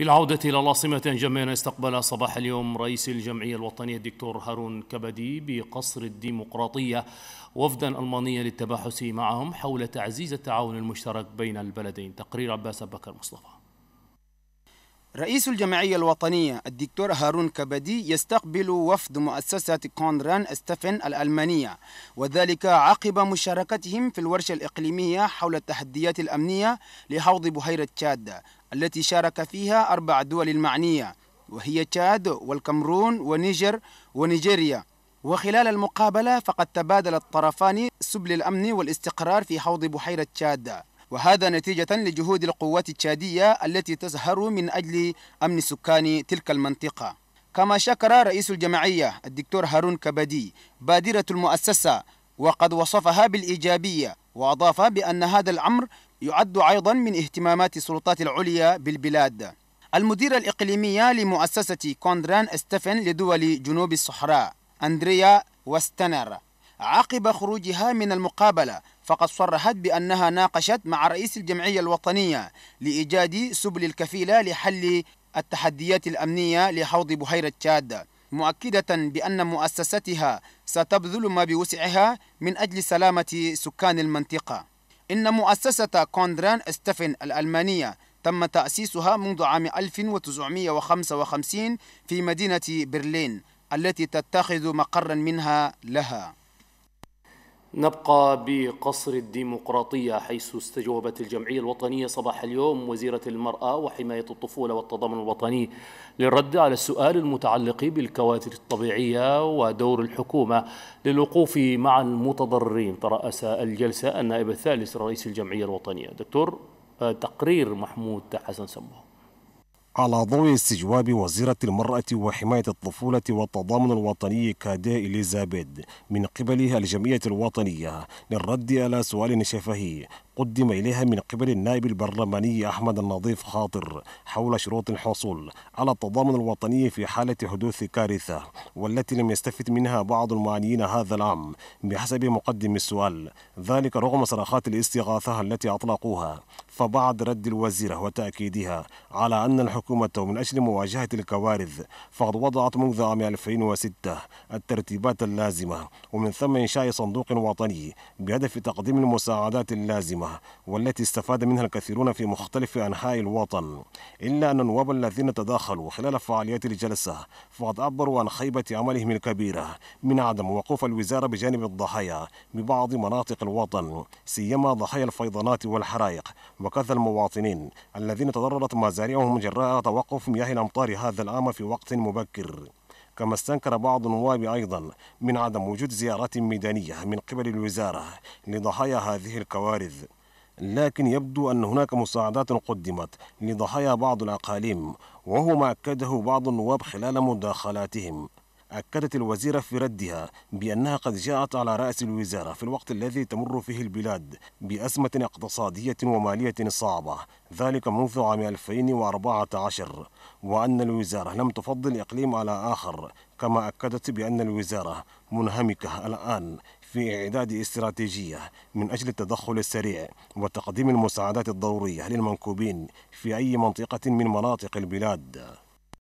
بالعودة إلى العاصمة جمعنا استقبل صباح اليوم رئيس الجمعية الوطنية الدكتور هارون كبدي بقصر الديمقراطية وفدا ألمانيا للتباحث معهم حول تعزيز التعاون المشترك بين البلدين تقرير عباس بكر مصطفى رئيس الجمعية الوطنية الدكتور هارون كبدي يستقبل وفد مؤسسة كونران ستيفن الألمانية وذلك عقب مشاركتهم في الورشة الإقليمية حول التحديات الأمنية لحوض بحيرة تشاد التي شارك فيها أربع دول المعنية وهي تشاد والكمرون ونيجر ونيجيريا وخلال المقابلة فقد تبادل الطرفان سبل الأمن والاستقرار في حوض بحيرة تشاد وهذا نتيجة لجهود القوات التشادية التي تسهر من أجل أمن سكان تلك المنطقة كما شكر رئيس الجمعية الدكتور هارون كبدي بادرة المؤسسة وقد وصفها بالإيجابية وأضاف بأن هذا الأمر يعد أيضا من اهتمامات السلطات العليا بالبلاد المديرة الإقليمية لمؤسسة كوندران استفن لدول جنوب الصحراء أندريا وستنر عقب خروجها من المقابلة فقد صرحت بأنها ناقشت مع رئيس الجمعية الوطنية لإيجاد سبل الكفيلة لحل التحديات الأمنية لحوض بحيرة تشاد مؤكدة بأن مؤسستها ستبذل ما بوسعها من أجل سلامة سكان المنطقة إن مؤسسة كوندران ستيفن الألمانية تم تأسيسها منذ عام 1955 في مدينة برلين التي تتخذ مقرا منها لها نبقى بقصر الديمقراطية حيث استجوبت الجمعية الوطنية صباح اليوم وزيرة المرأة وحماية الطفولة والتضامن الوطني للرد على السؤال المتعلق بالكوادر الطبيعية ودور الحكومة للوقوف مع المتضررين ترأس الجلسة النائب الثالث رئيس الجمعية الوطنية دكتور آه، تقرير محمود حسن سموه على ضوء استجواب وزيرة المرأة وحماية الطفولة والتضامن الوطني كادا إليزابيد من قبل الجمعية الوطنية للرد على سؤال شفهي قدم إليها من قبل النائب البرلماني أحمد النظيف خاطر حول شروط الحصول على التضامن الوطني في حالة حدوث كارثة والتي لم يستفد منها بعض المعنيين هذا العام بحسب مقدم السؤال ذلك رغم صرخات الاستغاثة التي أطلقوها فبعد رد الوزيرة وتأكيدها على أن الحكومة من أجل مواجهة الكوارث فقد وضعت منذ عام 2006 الترتيبات اللازمة ومن ثم إنشاء صندوق وطني بهدف تقديم المساعدات اللازمة العامة والتي استفاد منها الكثيرون في مختلف أنحاء الوطن إلا أن النواب الذين تداخلوا خلال فعاليات الجلسة فقد عبروا عن خيبة عملهم الكبيرة من عدم وقوف الوزارة بجانب الضحايا ببعض مناطق الوطن سيما ضحايا الفيضانات والحرائق وكذا المواطنين الذين تضررت مزارعهم جراء توقف مياه الأمطار هذا العام في وقت مبكر كما استنكر بعض النواب أيضا من عدم وجود زيارات ميدانية من قبل الوزارة لضحايا هذه الكوارث لكن يبدو أن هناك مساعدات قدمت لضحايا بعض الأقاليم وهو ما أكده بعض النواب خلال مداخلاتهم أكدت الوزيرة في ردها بأنها قد جاءت على رأس الوزارة في الوقت الذي تمر فيه البلاد بأزمة اقتصادية ومالية صعبة ذلك منذ عام 2014 وأن الوزارة لم تفضل إقليم على آخر كما أكدت بأن الوزارة منهمكة الآن في إعداد استراتيجية من أجل التدخل السريع وتقديم المساعدات الضرورية للمنكوبين في أي منطقة من مناطق البلاد